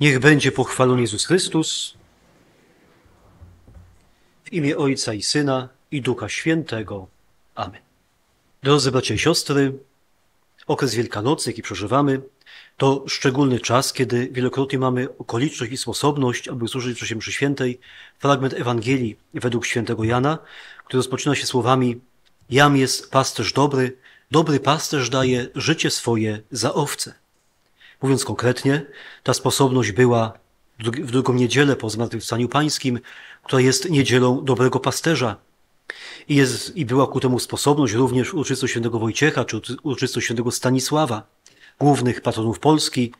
Niech będzie pochwalony Jezus Chrystus. W imię Ojca i Syna i Ducha Świętego. Amen. Drodzy bracia i siostry, okres Wielkanocy, jaki przeżywamy, to szczególny czas, kiedy wielokrotnie mamy okoliczność i sposobność, aby usłyszeć w czasie mszy świętej fragment Ewangelii według świętego Jana, który rozpoczyna się słowami Jam jest pasterz dobry, dobry pasterz daje życie swoje za owce. Mówiąc konkretnie, ta sposobność była w drugą niedzielę po Zmartwychwstaniu Pańskim, która jest niedzielą dobrego pasterza. I, jest, I była ku temu sposobność również uczystów świętego Wojciecha czy uczystów świętego Stanisława, głównych patronów Polski,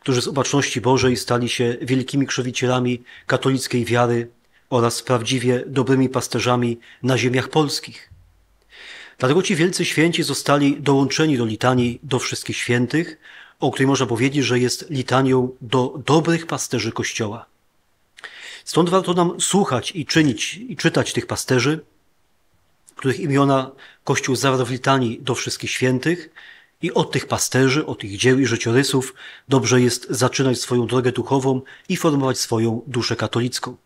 którzy z obaczności Bożej stali się wielkimi krzewicielami katolickiej wiary oraz prawdziwie dobrymi pasterzami na ziemiach polskich. Dlatego ci wielcy święci zostali dołączeni do litanii do wszystkich świętych o której można powiedzieć, że jest litanią do dobrych pasterzy Kościoła. Stąd warto nam słuchać i czynić i czytać tych pasterzy, których imiona Kościół zawarł w litanii do wszystkich świętych i od tych pasterzy, od ich dzieł i życiorysów dobrze jest zaczynać swoją drogę duchową i formować swoją duszę katolicką.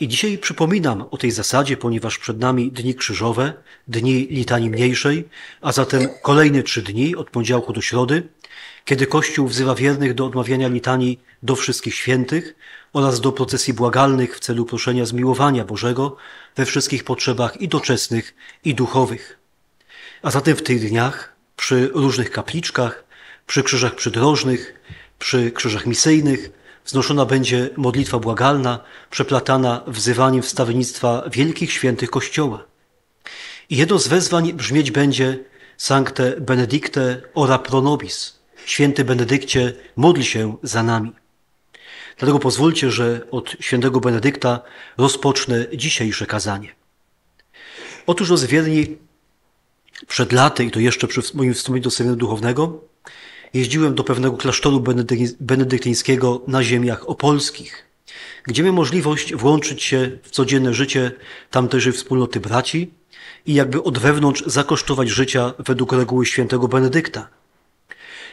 I dzisiaj przypominam o tej zasadzie, ponieważ przed nami dni krzyżowe, dni litanii mniejszej, a zatem kolejne trzy dni od poniedziałku do środy – kiedy Kościół wzywa wiernych do odmawiania litanii do wszystkich świętych oraz do procesji błagalnych w celu proszenia zmiłowania Bożego we wszystkich potrzebach i doczesnych, i duchowych. A zatem w tych dniach, przy różnych kapliczkach, przy krzyżach przydrożnych, przy krzyżach misyjnych, wznoszona będzie modlitwa błagalna, przeplatana wzywaniem wstawiennictwa wielkich świętych Kościoła. I jedno z wezwań brzmieć będzie Sancte Benedicte ora pro nobis – Święty Benedykcie, módl się za nami. Dlatego pozwólcie, że od świętego Benedykta rozpocznę dzisiejsze kazanie. Otóż rozwiedni przed laty, i to jeszcze przy moim wstąpieniu do seminarium duchownego, jeździłem do pewnego klasztoru benedyktyńskiego na ziemiach opolskich, gdzie miałem możliwość włączyć się w codzienne życie tamtejszej wspólnoty braci i jakby od wewnątrz zakosztować życia według reguły świętego Benedykta –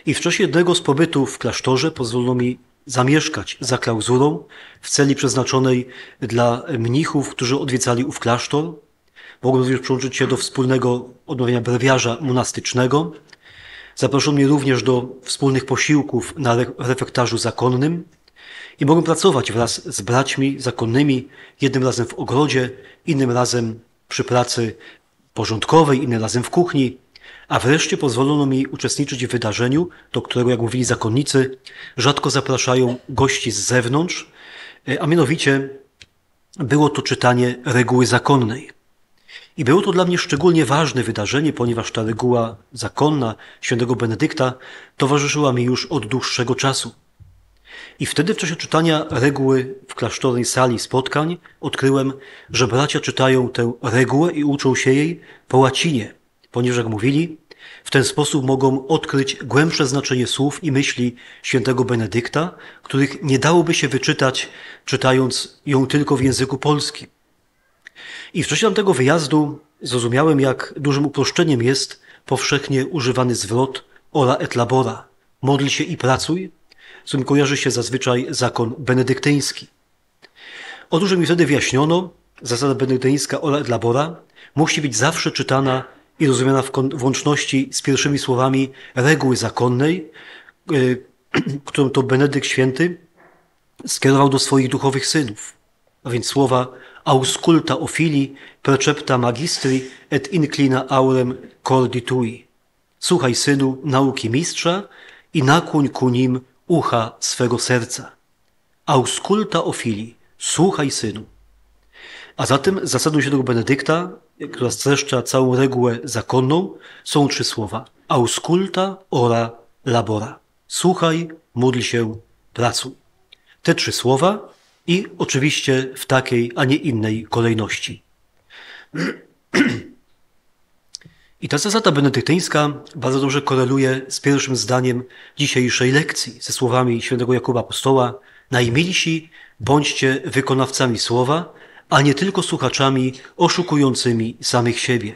i w czasie jednego z pobytu w klasztorze pozwolono mi zamieszkać za klauzurą w celi przeznaczonej dla mnichów, którzy odwiedzali ów klasztor. Mogłem również przyłączyć się do wspólnego odmawiania brewiarza monastycznego. Zaproszono mnie również do wspólnych posiłków na refektarzu zakonnym i mogłem pracować wraz z braćmi zakonnymi, jednym razem w ogrodzie, innym razem przy pracy porządkowej, innym razem w kuchni, a wreszcie pozwolono mi uczestniczyć w wydarzeniu, do którego, jak mówili zakonnicy, rzadko zapraszają gości z zewnątrz, e, a mianowicie było to czytanie reguły zakonnej. I było to dla mnie szczególnie ważne wydarzenie, ponieważ ta reguła zakonna świętego Benedykta towarzyszyła mi już od dłuższego czasu. I wtedy w czasie czytania reguły w klasztornej sali spotkań odkryłem, że bracia czytają tę regułę i uczą się jej po łacinie – ponieważ jak mówili, w ten sposób mogą odkryć głębsze znaczenie słów i myśli świętego Benedykta, których nie dałoby się wyczytać, czytając ją tylko w języku polskim. I w czasie tamtego wyjazdu zrozumiałem, jak dużym uproszczeniem jest powszechnie używany zwrot ora et labora, modl się i pracuj, z którym kojarzy się zazwyczaj zakon benedyktyński. Otóż mi wtedy wyjaśniono, zasada benedyktyńska ora et labora musi być zawsze czytana i rozumiana w, w łączności z pierwszymi słowami reguły zakonnej, y, którą to Benedykt Święty skierował do swoich duchowych synów. A więc słowa ausculta ofili precepta magistri et inclina aurem cordi Słuchaj, synu, nauki mistrza i nakłoń ku nim ucha swego serca. Ausculta ofili, słuchaj, synu. A zatem zasadą zasadu świętego Benedykta która streszcza całą regułę zakonną, są trzy słowa. Ausculta, ora, labora. Słuchaj, módl się, pracuj. Te trzy słowa i oczywiście w takiej, a nie innej kolejności. I ta zasada benedyktyńska bardzo dobrze koreluje z pierwszym zdaniem dzisiejszej lekcji, ze słowami św. Jakuba Apostoła: Najmilsi bądźcie wykonawcami słowa, a nie tylko słuchaczami oszukującymi samych siebie.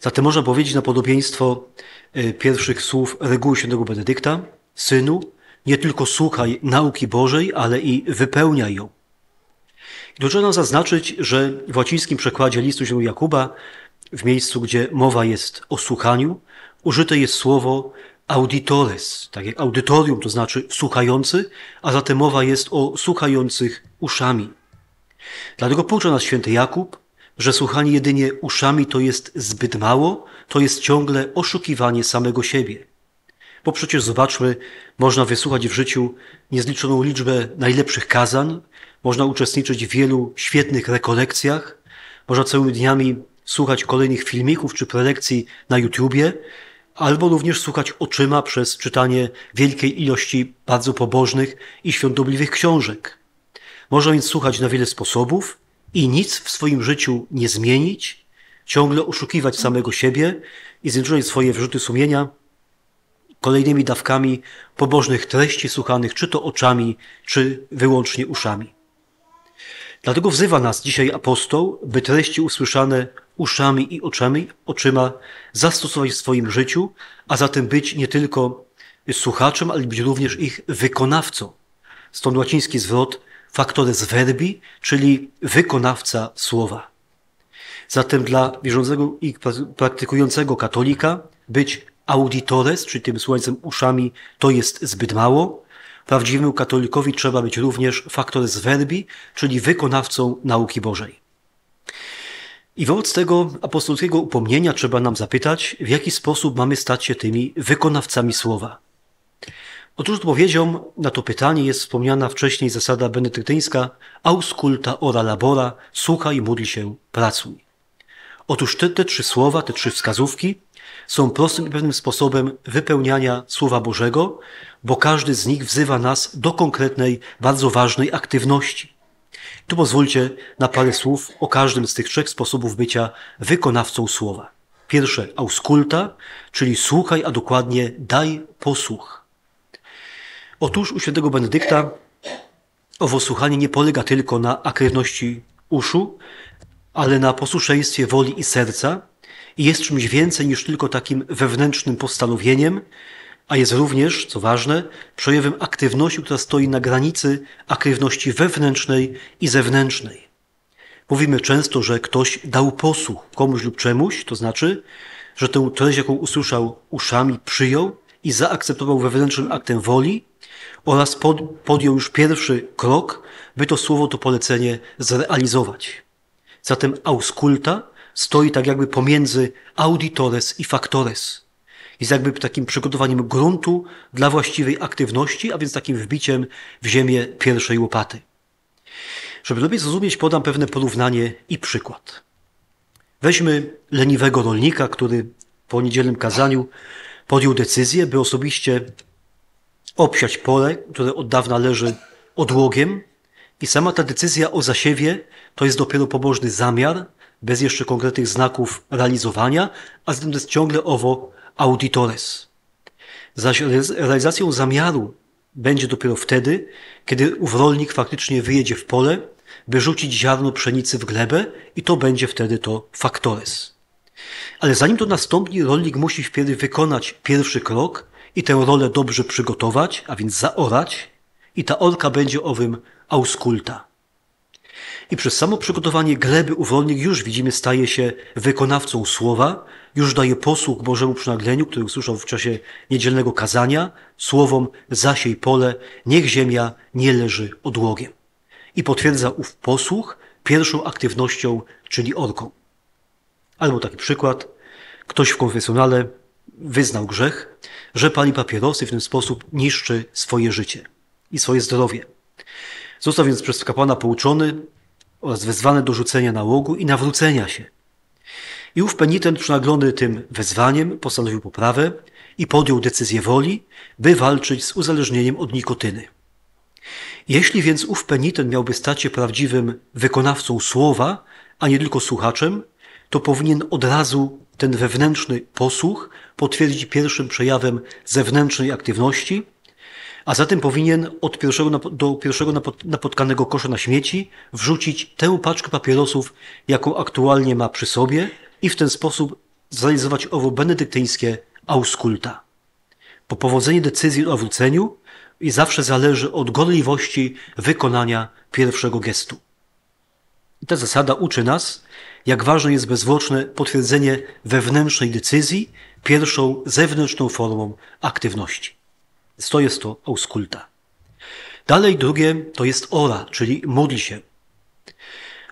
Zatem można powiedzieć na podobieństwo e, pierwszych słów reguły świętego Benedykta, synu, nie tylko słuchaj nauki Bożej, ale i wypełniaj ją. I trzeba zaznaczyć, że w łacińskim przekładzie listu św. Jakuba, w miejscu, gdzie mowa jest o słuchaniu, użyte jest słowo auditores, tak jak audytorium, to znaczy słuchający, a zatem mowa jest o słuchających uszami. Dlatego poucza nas święty Jakub, że słuchanie jedynie uszami to jest zbyt mało, to jest ciągle oszukiwanie samego siebie. Bo przecież zobaczmy, można wysłuchać w życiu niezliczoną liczbę najlepszych kazań, można uczestniczyć w wielu świetnych rekolekcjach, można całymi dniami słuchać kolejnych filmików czy prelekcji na YouTubie, albo również słuchać oczyma przez czytanie wielkiej ilości bardzo pobożnych i świątobliwych książek. Można więc słuchać na wiele sposobów i nic w swoim życiu nie zmienić, ciągle oszukiwać samego siebie i zwiększać swoje wyrzuty sumienia kolejnymi dawkami pobożnych treści słuchanych czy to oczami, czy wyłącznie uszami. Dlatego wzywa nas dzisiaj apostoł, by treści usłyszane uszami i oczami, oczyma zastosować w swoim życiu, a zatem być nie tylko słuchaczem, ale być również ich wykonawcą. Stąd łaciński zwrot faktores verbi, czyli wykonawca słowa. Zatem dla wierzącego i praktykującego katolika być auditores, czyli tym słońcem uszami, to jest zbyt mało. Prawdziwemu katolikowi trzeba być również factores verbi, czyli wykonawcą nauki Bożej. I wobec tego apostolskiego upomnienia trzeba nam zapytać, w jaki sposób mamy stać się tymi wykonawcami słowa. Otóż odpowiedzią na to pytanie jest wspomniana wcześniej zasada benedyktyńska ausculta ora labora, słuchaj, módl się, pracuj. Otóż te, te trzy słowa, te trzy wskazówki są prostym i pewnym sposobem wypełniania Słowa Bożego, bo każdy z nich wzywa nas do konkretnej, bardzo ważnej aktywności. Tu pozwólcie na parę słów o każdym z tych trzech sposobów bycia wykonawcą Słowa. Pierwsze, ausculta, czyli słuchaj, a dokładnie daj posłuch. Otóż u świętego Benedykta owo słuchanie nie polega tylko na aktywności uszu, ale na posłuszeństwie woli i serca i jest czymś więcej niż tylko takim wewnętrznym postanowieniem, a jest również, co ważne, przejawem aktywności, która stoi na granicy aktywności wewnętrznej i zewnętrznej. Mówimy często, że ktoś dał posłuch komuś lub czemuś, to znaczy, że tę treść, jaką usłyszał uszami, przyjął i zaakceptował wewnętrznym aktem woli, oraz pod, podjął już pierwszy krok, by to słowo, to polecenie zrealizować. Zatem ausculta stoi tak jakby pomiędzy auditores i factores. Jest jakby takim przygotowaniem gruntu dla właściwej aktywności, a więc takim wbiciem w ziemię pierwszej łopaty. Żeby lepiej zrozumieć, podam pewne porównanie i przykład. Weźmy leniwego rolnika, który po niedzielnym kazaniu podjął decyzję, by osobiście obsiać pole, które od dawna leży odłogiem i sama ta decyzja o zasiewie to jest dopiero pobożny zamiar, bez jeszcze konkretnych znaków realizowania, a zatem to jest ciągle owo auditores. Zaś realizacją zamiaru będzie dopiero wtedy, kiedy ów rolnik faktycznie wyjedzie w pole, by rzucić ziarno pszenicy w glebę i to będzie wtedy to factores. Ale zanim to nastąpi, rolnik musi wpierw wykonać pierwszy krok, i tę rolę dobrze przygotować, a więc zaorać, i ta orka będzie owym auskulta. I przez samo przygotowanie gleby uwolnik już widzimy staje się wykonawcą słowa, już daje posług Bożemu przynagleniu, który usłyszał w czasie niedzielnego kazania, słowom zasiej pole, niech ziemia nie leży odłogiem. I potwierdza ów posłuch pierwszą aktywnością, czyli orką. Albo taki przykład. Ktoś w konfesjonale wyznał grzech, że pali papierosy w ten sposób niszczy swoje życie i swoje zdrowie. Został więc przez kapłana pouczony oraz wezwany do rzucenia nałogu i nawrócenia się. I ów penitent przynaglony tym wezwaniem postanowił poprawę i podjął decyzję woli, by walczyć z uzależnieniem od nikotyny. Jeśli więc ów penitent miałby stać się prawdziwym wykonawcą słowa, a nie tylko słuchaczem, to powinien od razu ten wewnętrzny posłuch potwierdzić pierwszym przejawem zewnętrznej aktywności, a zatem powinien od pierwszego do pierwszego napotkanego kosza na śmieci wrzucić tę paczkę papierosów, jaką aktualnie ma przy sobie i w ten sposób zrealizować owo benedyktyńskie auskulta. Po powodzenie decyzji o wróceniu i zawsze zależy od gorliwości wykonania pierwszego gestu. ta zasada uczy nas, jak ważne jest bezwłoczne potwierdzenie wewnętrznej decyzji pierwszą zewnętrzną formą aktywności. Więc to jest to auskulta. Dalej drugie to jest ora, czyli modl się.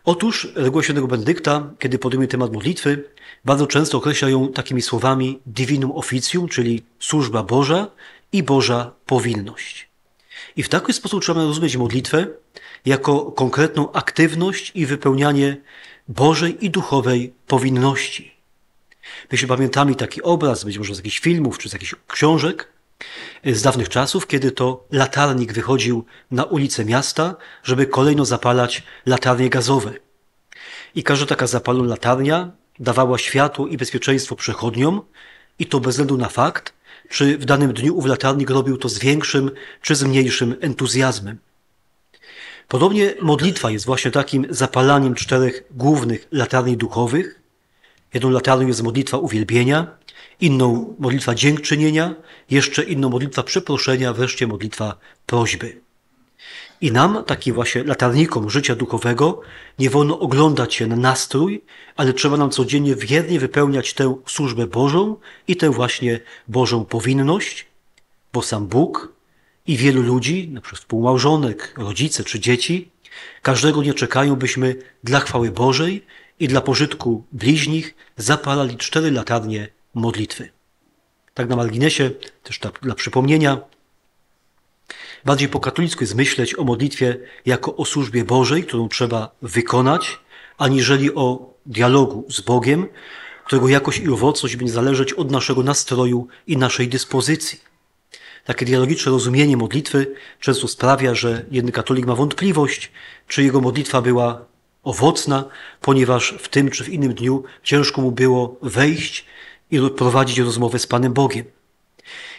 Otóż reguła świętego Benedykta, kiedy podejmuje temat modlitwy, bardzo często określa ją takimi słowami divinum officium, czyli służba Boża i Boża powinność. I w taki sposób trzeba rozumieć modlitwę jako konkretną aktywność i wypełnianie Bożej i duchowej powinności. Myśmy pamiętamy taki obraz, być może z jakichś filmów czy z jakichś książek e, z dawnych czasów, kiedy to latarnik wychodził na ulice miasta, żeby kolejno zapalać latarnie gazowe. I każda taka zapalona latarnia dawała światło i bezpieczeństwo przechodniom, i to bez względu na fakt, czy w danym dniu ów latarnik robił to z większym czy z mniejszym entuzjazmem. Podobnie modlitwa jest właśnie takim zapalaniem czterech głównych latarni duchowych, Jedną latarnią jest modlitwa uwielbienia, inną modlitwa dziękczynienia, jeszcze inną modlitwa przeproszenia, wreszcie modlitwa prośby. I nam, takim właśnie latarnikom życia duchowego, nie wolno oglądać się na nastrój, ale trzeba nam codziennie wiernie wypełniać tę służbę Bożą i tę właśnie Bożą powinność, bo sam Bóg i wielu ludzi, na przykład rodzice czy dzieci, każdego nie czekają, byśmy dla chwały Bożej i dla pożytku bliźnich zapalali cztery latarnie modlitwy. Tak na marginesie, też dla, dla przypomnienia, bardziej po katolicku jest myśleć o modlitwie jako o służbie Bożej, którą trzeba wykonać, aniżeli o dialogu z Bogiem, którego jakość i owocność będzie zależeć od naszego nastroju i naszej dyspozycji. Takie dialogiczne rozumienie modlitwy często sprawia, że jeden katolik ma wątpliwość, czy jego modlitwa była owocna, ponieważ w tym czy w innym dniu ciężko mu było wejść i prowadzić rozmowę z Panem Bogiem.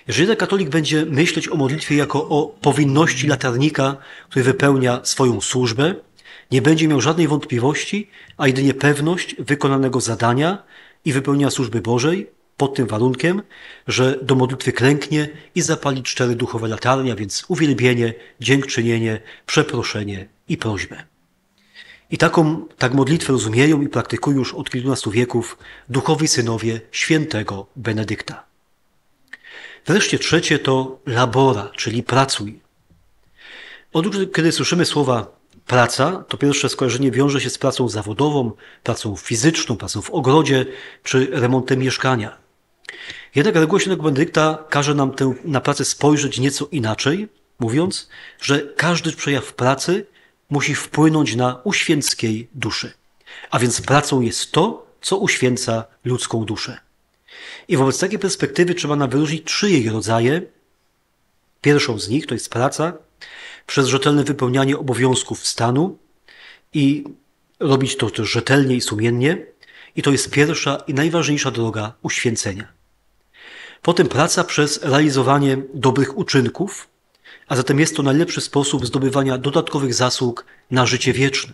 Jeżeli ten katolik będzie myśleć o modlitwie jako o powinności latarnika, który wypełnia swoją służbę, nie będzie miał żadnej wątpliwości, a jedynie pewność wykonanego zadania i wypełnienia służby Bożej pod tym warunkiem, że do modlitwy klęknie i zapali cztery duchowe latarnia, więc uwielbienie, dziękczynienie, przeproszenie i prośbę. I taką, tak modlitwę rozumieją i praktykują już od kilkunastu wieków duchowi synowie świętego Benedykta. Wreszcie trzecie to labora, czyli pracuj. Od kiedy słyszymy słowa praca, to pierwsze skojarzenie wiąże się z pracą zawodową, pracą fizyczną, pracą w ogrodzie czy remontem mieszkania. Jednak reguła świętego Benedykta każe nam tę, na pracę spojrzeć nieco inaczej, mówiąc, że każdy przejaw pracy musi wpłynąć na uświęckiej duszy. A więc pracą jest to, co uświęca ludzką duszę. I wobec takiej perspektywy trzeba nam wyróżnić trzy jej rodzaje. Pierwszą z nich to jest praca przez rzetelne wypełnianie obowiązków stanu i robić to też rzetelnie i sumiennie. I to jest pierwsza i najważniejsza droga uświęcenia. Potem praca przez realizowanie dobrych uczynków, a zatem jest to najlepszy sposób zdobywania dodatkowych zasług na życie wieczne.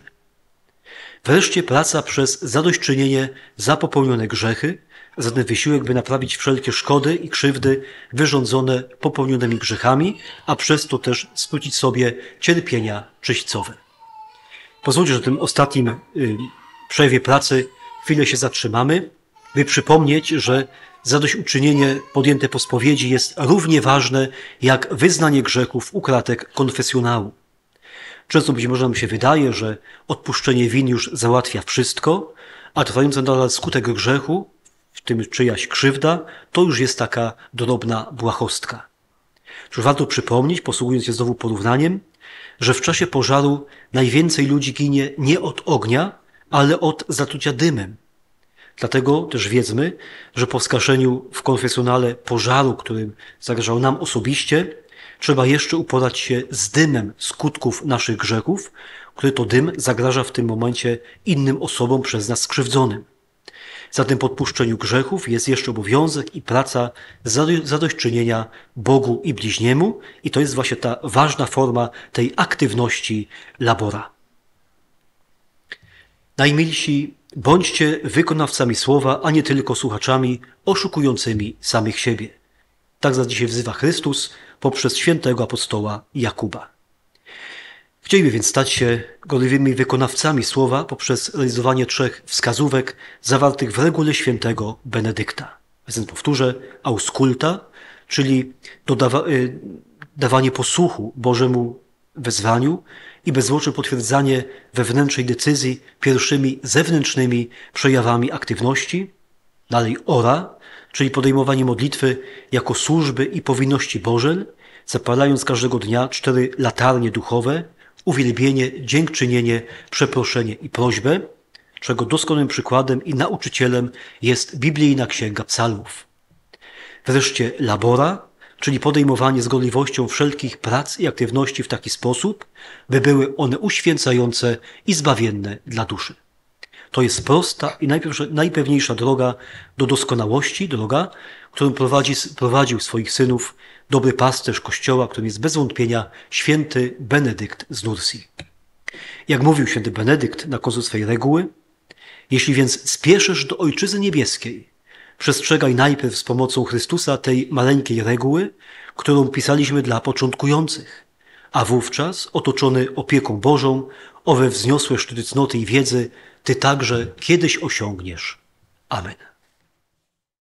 Wreszcie praca przez zadośćczynienie za popełnione grzechy, a zatem wysiłek, by naprawić wszelkie szkody i krzywdy wyrządzone popełnionymi grzechami, a przez to też skrócić sobie cierpienia czyśćcowe. Pozwólcie, że w tym ostatnim y, przejawie pracy chwilę się zatrzymamy by przypomnieć, że zadośćuczynienie podjęte po spowiedzi jest równie ważne jak wyznanie grzechów u kratek konfesjonału. Często być może nam się wydaje, że odpuszczenie win już załatwia wszystko, a trwający nadal skutek grzechu, w tym czyjaś krzywda, to już jest taka drobna błahostka. Cóż warto przypomnieć, posługując się znowu porównaniem, że w czasie pożaru najwięcej ludzi ginie nie od ognia, ale od zatrucia dymem. Dlatego też wiedzmy, że po skaszeniu w konfesjonale pożaru, którym zagrażał nam osobiście, trzeba jeszcze uporać się z dymem skutków naszych grzechów, który to dym zagraża w tym momencie innym osobom przez nas skrzywdzonym. Zatem po odpuszczeniu grzechów jest jeszcze obowiązek i praca zadośćczynienia Bogu i bliźniemu i to jest właśnie ta ważna forma tej aktywności labora. Najmilsi Bądźcie wykonawcami słowa, a nie tylko słuchaczami oszukującymi samych siebie. Tak nas dzisiaj wzywa Chrystus poprzez świętego apostoła Jakuba. Chcieliby więc stać się gorliwymi wykonawcami słowa poprzez realizowanie trzech wskazówek zawartych w regule świętego Benedykta. Zatem powtórzę, ausculta, czyli dodawa- y, dawanie posłuchu Bożemu wezwaniu, i bezwłocze potwierdzanie wewnętrznej decyzji pierwszymi zewnętrznymi przejawami aktywności, dalej ora, czyli podejmowanie modlitwy jako służby i powinności Bożej, zapalając każdego dnia cztery latarnie duchowe, uwielbienie, dziękczynienie, przeproszenie i prośbę, czego doskonałym przykładem i nauczycielem jest biblijna księga psalmów. Wreszcie labora, czyli podejmowanie z gorliwością wszelkich prac i aktywności w taki sposób, by były one uświęcające i zbawienne dla duszy. To jest prosta i najpewniejsza droga do doskonałości, droga, którą prowadzi, prowadził swoich synów dobry pasterz Kościoła, którym jest bez wątpienia święty Benedykt z Nursi. Jak mówił święty Benedykt na końcu swej reguły, jeśli więc spieszysz do Ojczyzny Niebieskiej, Przestrzegaj najpierw z pomocą Chrystusa tej maleńkiej reguły, którą pisaliśmy dla początkujących, a wówczas, otoczony opieką Bożą, owe wzniosłe szczyty cnoty i wiedzy, Ty także kiedyś osiągniesz. Amen.